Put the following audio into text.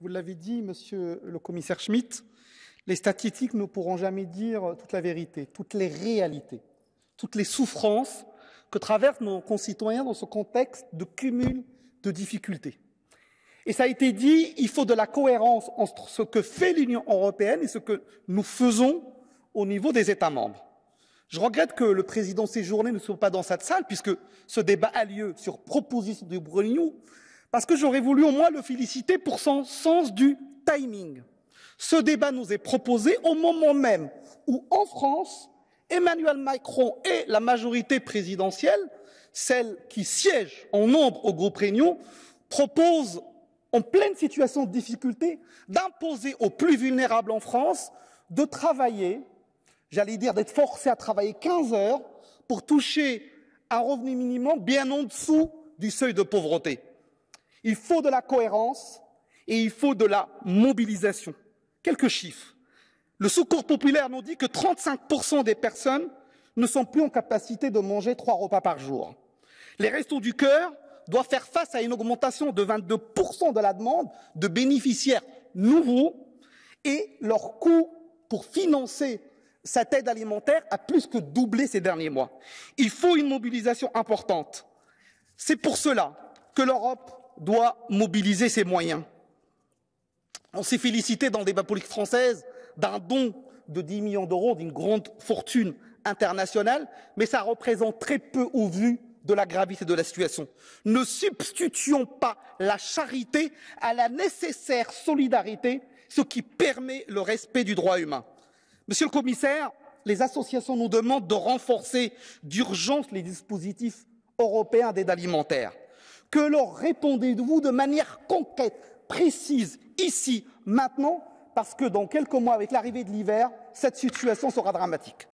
Vous l'avez dit, monsieur le commissaire Schmitt, les statistiques ne pourront jamais dire toute la vérité, toutes les réalités, toutes les souffrances que traversent nos concitoyens dans ce contexte de cumul de difficultés. Et ça a été dit, il faut de la cohérence entre ce que fait l'Union européenne et ce que nous faisons au niveau des États membres. Je regrette que le président Séjourné ne soit pas dans cette salle, puisque ce débat a lieu sur proposition de Brunio, parce que j'aurais voulu au moins le féliciter pour son sens du timing. Ce débat nous est proposé au moment même où, en France, Emmanuel Macron et la majorité présidentielle, celle qui siège en nombre au groupe Réunion, proposent, en pleine situation de difficulté, d'imposer aux plus vulnérables en France de travailler, j'allais dire d'être forcés à travailler 15 heures pour toucher un revenu minimum bien en dessous du seuil de pauvreté. Il faut de la cohérence et il faut de la mobilisation. Quelques chiffres. Le secours populaire nous dit que 35% des personnes ne sont plus en capacité de manger trois repas par jour. Les restos du cœur doivent faire face à une augmentation de 22% de la demande de bénéficiaires nouveaux et leur coût pour financer cette aide alimentaire a plus que doublé ces derniers mois. Il faut une mobilisation importante. C'est pour cela que l'Europe doit mobiliser ses moyens. On s'est félicité dans le débat politique français d'un don de 10 millions d'euros d'une grande fortune internationale, mais ça représente très peu au vu de la gravité de la situation. Ne substituons pas la charité à la nécessaire solidarité, ce qui permet le respect du droit humain. Monsieur le commissaire, les associations nous demandent de renforcer d'urgence les dispositifs européens d'aide alimentaire que leur répondez-vous de manière concrète, précise, ici, maintenant, parce que dans quelques mois, avec l'arrivée de l'hiver, cette situation sera dramatique.